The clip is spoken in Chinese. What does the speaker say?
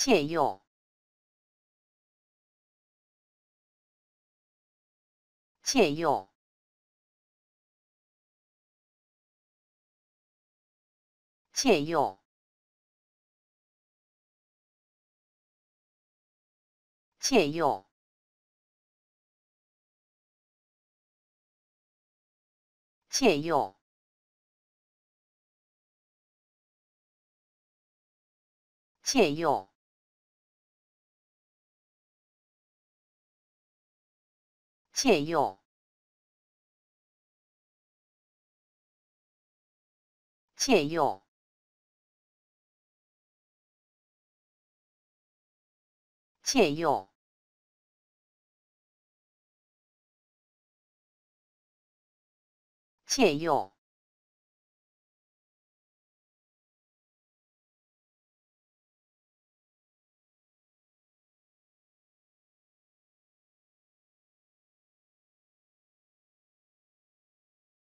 借用，借用，借用，借用，借用，借用。借用，借用，借用，借用。